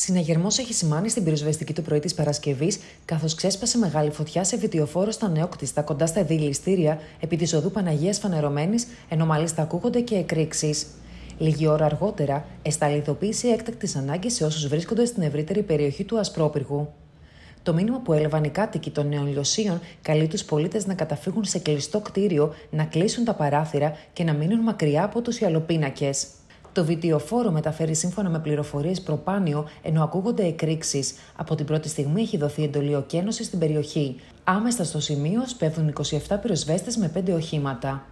Συναγερμός έχει σημάνει στην πυροσβεστική του πρωί της Παρασκευής, καθώς ξέσπασε μεγάλη φωτιά σε βιτιοφόρο στα νεόκτιστα κοντά στα δηληστήρια επί της οδού Παναγίας Φανερωμένης, ενώ μάλιστα ακούγονται και εκρήξεις. Λίγη ώρα αργότερα, εσταλειδοποίησε έκτακτης ανάγκης σε όσους βρίσκονται στην ευρύτερη περιοχή του Ασπρόπυργου. Το μήνυμα που έλαβαν οι κάτοικοι των Νέων καλεί τους πολίτες να καταφύγουν σε κλειστό κτίριο, να κλείσουν τα παράθυρα και να μείνουν μακριά από τους ιαλοπίνακες. Το βιντεοφόρο μεταφέρει σύμφωνα με πληροφορίες προπάνιο, ενώ ακούγονται εκρήξεις. Από την πρώτη στιγμή έχει δοθεί εντολή οκένωση στην περιοχή. Άμεσα στο σημείο σπέβδουν 27 πυροσβέστες με 5 οχήματα.